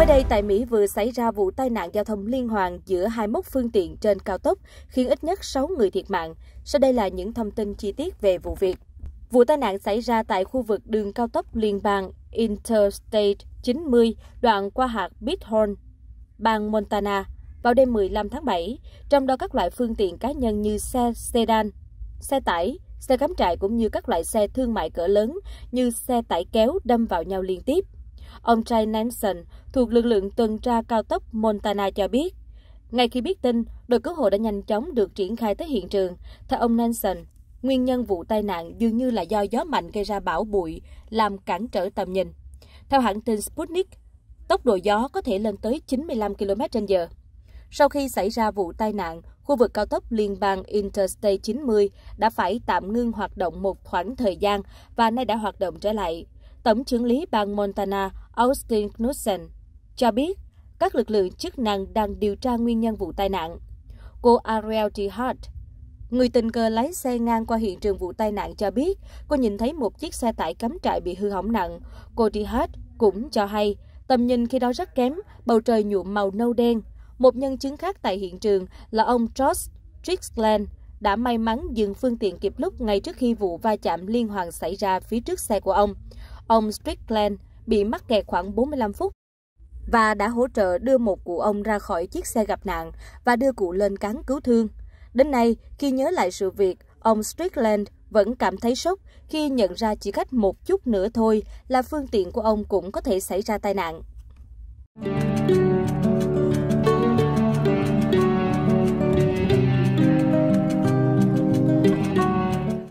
Mới đây tại Mỹ vừa xảy ra vụ tai nạn giao thông liên hoàn giữa 21 phương tiện trên cao tốc, khiến ít nhất 6 người thiệt mạng. Sau đây là những thông tin chi tiết về vụ việc. Vụ tai nạn xảy ra tại khu vực đường cao tốc liên bang Interstate 90, đoạn qua hạt Bighorn, bang Montana, vào đêm 15 tháng 7, trong đó các loại phương tiện cá nhân như xe sedan, xe tải, xe cắm trại cũng như các loại xe thương mại cỡ lớn như xe tải kéo đâm vào nhau liên tiếp. Ông Jay Nansen thuộc lực lượng tuần tra cao tốc Montana cho biết. Ngay khi biết tin, đội cứu hộ đã nhanh chóng được triển khai tới hiện trường. Theo ông Nansen, nguyên nhân vụ tai nạn dường như là do gió mạnh gây ra bão bụi, làm cản trở tầm nhìn. Theo hãng tin Sputnik, tốc độ gió có thể lên tới 95 km/h. Sau khi xảy ra vụ tai nạn, khu vực cao tốc liên bang Interstate 90 đã phải tạm ngưng hoạt động một khoảng thời gian và nay đã hoạt động trở lại. Tổng trưởng lý bang Montana Austin Knudsen cho biết các lực lượng chức năng đang điều tra nguyên nhân vụ tai nạn. Cô Ariel T. Hart, người tình cờ lái xe ngang qua hiện trường vụ tai nạn cho biết cô nhìn thấy một chiếc xe tải cắm trại bị hư hỏng nặng. Cô T. Hart cũng cho hay tầm nhìn khi đó rất kém, bầu trời nhuộm màu nâu đen. Một nhân chứng khác tại hiện trường là ông Josh Trixland đã may mắn dừng phương tiện kịp lúc ngay trước khi vụ va chạm liên hoàn xảy ra phía trước xe của ông ông Strickland bị mắc kẹt khoảng 45 phút và đã hỗ trợ đưa một cụ ông ra khỏi chiếc xe gặp nạn và đưa cụ lên cán cứu thương. Đến nay, khi nhớ lại sự việc, ông Strickland vẫn cảm thấy sốc khi nhận ra chỉ cách một chút nữa thôi là phương tiện của ông cũng có thể xảy ra tai nạn.